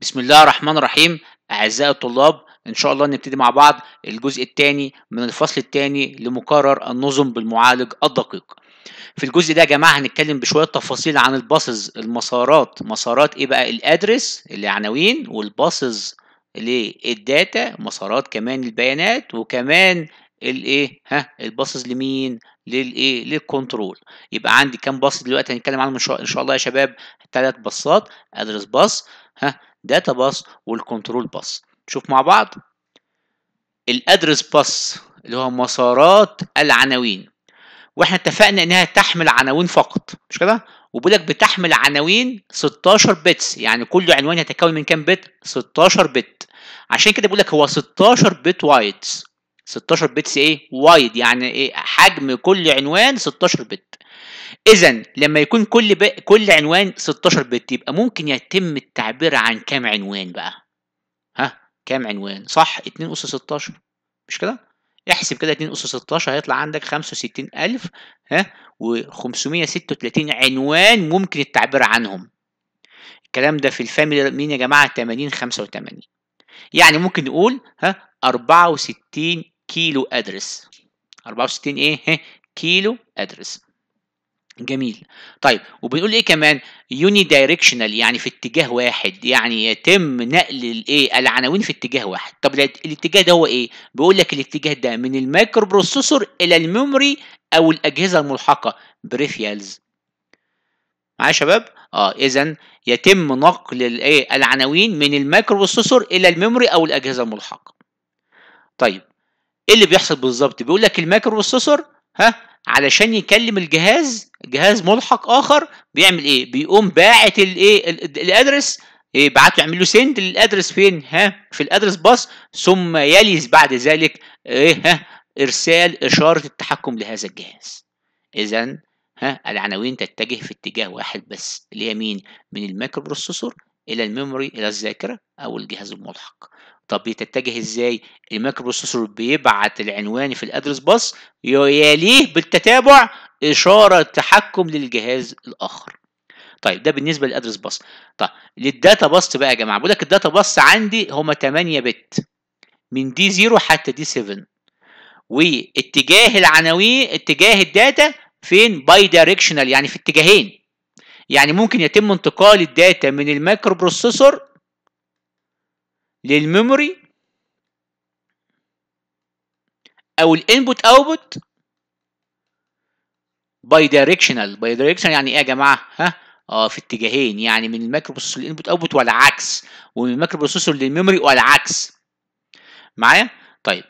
بسم الله الرحمن الرحيم أعزائي الطلاب إن شاء الله نبتدي مع بعض الجزء الثاني من الفصل الثاني لمقرر النظم بالمعالج الدقيق في الجزء ده يا جماعة هنتكلم بشوية تفاصيل عن الباصز المسارات مسارات إيه بقى الأدرس اللي عناوين والباصز للداتا مسارات كمان البيانات وكمان الايه ها الباصز لمين للايه للكنترول يبقى عندي كام باص دلوقتي هنتكلم عنهم ان شاء, إن شاء الله يا شباب ثلاث باصات ادرس باص ها داتا باس والكنترول باس نشوف مع بعض الادرس باس اللي هو مسارات العناوين واحنا اتفقنا انها تحمل عناوين فقط مش كده وبيقول لك بتحمل عناوين 16 بتس يعني كل عنوان يتكون من كام بت 16 بت عشان كده بيقول لك هو 16 بت وايدز 16 بتس ايه وايد يعني إيه حجم كل عنوان 16 بت اذا لما يكون كل ب... كل عنوان 16 بت يبقى ممكن يتم التعبير عن كام عنوان بقى ها كام عنوان صح 2 اس 16 مش كده احسب كده 2 اس 16 هيطلع عندك 65000 ها و536 عنوان ممكن التعبير عنهم الكلام ده في الفاميلي مين يا جماعه 80 85 يعني ممكن نقول ها 64 كيلو ادرس 64 ايه كيلو ادرس جميل طيب وبنقول ايه كمان يوني دايركشنال يعني في اتجاه واحد يعني يتم نقل الايه العناوين في اتجاه واحد طب الاتجاه ده هو ايه بيقول لك الاتجاه ده من المايكرو بروسيسور الى الميموري او الاجهزه الملحقه بريفيالز معايا يا شباب اه اذا يتم نقل الايه العناوين من المايكرو بروسيسور الى الميموري او الاجهزه الملحقه طيب ايه اللي بيحصل بالظبط بيقول لك الماكر ها علشان يكلم الجهاز جهاز ملحق اخر بيعمل ايه بيقوم باعت الايه الادرس يبعت إيه، له يعمل له سند للادرس فين ها في الادرس باص ثم يليس بعد ذلك ايه ها ارسال اشاره التحكم لهذا الجهاز اذا ها العناوين تتجه في اتجاه واحد بس اللي هي مين من المايكرو بروسيسور الى الميموري الى الذاكره او الجهاز الملحق طب بتتجه ازاي بروسيسور بيبعت العنوان في الادرس بس يليه بالتتابع اشاره تحكم للجهاز الاخر طيب ده بالنسبه للادرس بس طيب للداتا بس بقى يا جماعه بقول لك الداتا بس عندي هما 8 بت من دي 0 حتى دي 7 واتجاه العناوين اتجاه الداتا فين باي دايركشنال يعني في اتجاهين يعني ممكن يتم انتقال الداتا من المايكرو بروسيسور للميموري او الانبوت اوتبوت باي دايركشنال باي دايركشنال يعني ايه يا جماعه ها اه في اتجاهين يعني من المايكرو بروسيسور للانبوت اوتبوت والعكس ومن المايكرو بروسيسور للميموري والعكس معايا طيب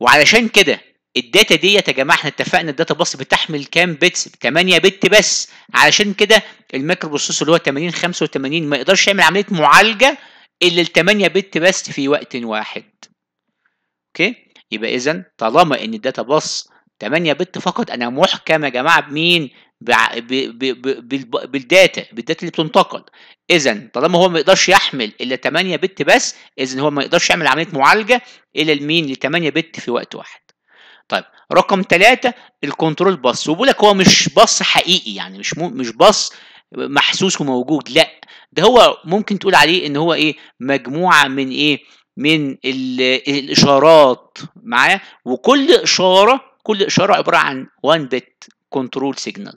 وعلشان كده الداتا ديت يا جماعه احنا اتفقنا الداتا باص بتحمل كام بتس 8 بت بس علشان كده المايكرو بروسيسور اللي هو 8085 ما يقدرش يعمل عمليه معالجه إلا ال 8 بت بس في وقت واحد اوكي يبقى إذا طالما إن الداتا باص 8 بت فقط أنا محكم يا جماعة بمين؟ بالداتا بالداتا اللي بتنتقل اذا طالما هو ما يقدرش يحمل الا 8 بت بس اذا هو ما يقدرش يعمل عمليه معالجه الا لمين ل 8 بت في وقت واحد طيب رقم ثلاثه الكنترول باص وبيقول لك هو مش باص حقيقي يعني مش مو مش باص محسوس وموجود لا ده هو ممكن تقول عليه ان هو ايه مجموعه من ايه من الاشارات معايا وكل اشاره كل اشاره عباره عن 1 بت كنترول سيجنال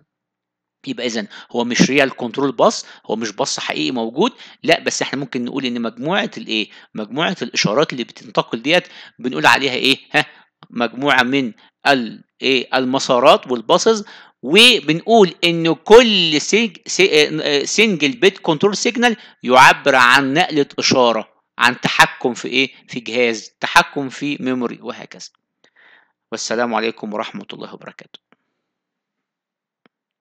يبقى اذا هو مش ريال كنترول باص هو مش باص حقيقي موجود لا بس احنا ممكن نقول ان مجموعه الايه مجموعه الاشارات اللي بتنتقل ديت بنقول عليها ايه ها مجموعه من الايه المسارات والباصز وبنقول ان كل سنجل بيت كنترول سيجنال يعبر عن نقله اشاره عن تحكم في ايه في جهاز تحكم في ميموري وهكذا والسلام عليكم ورحمه الله وبركاته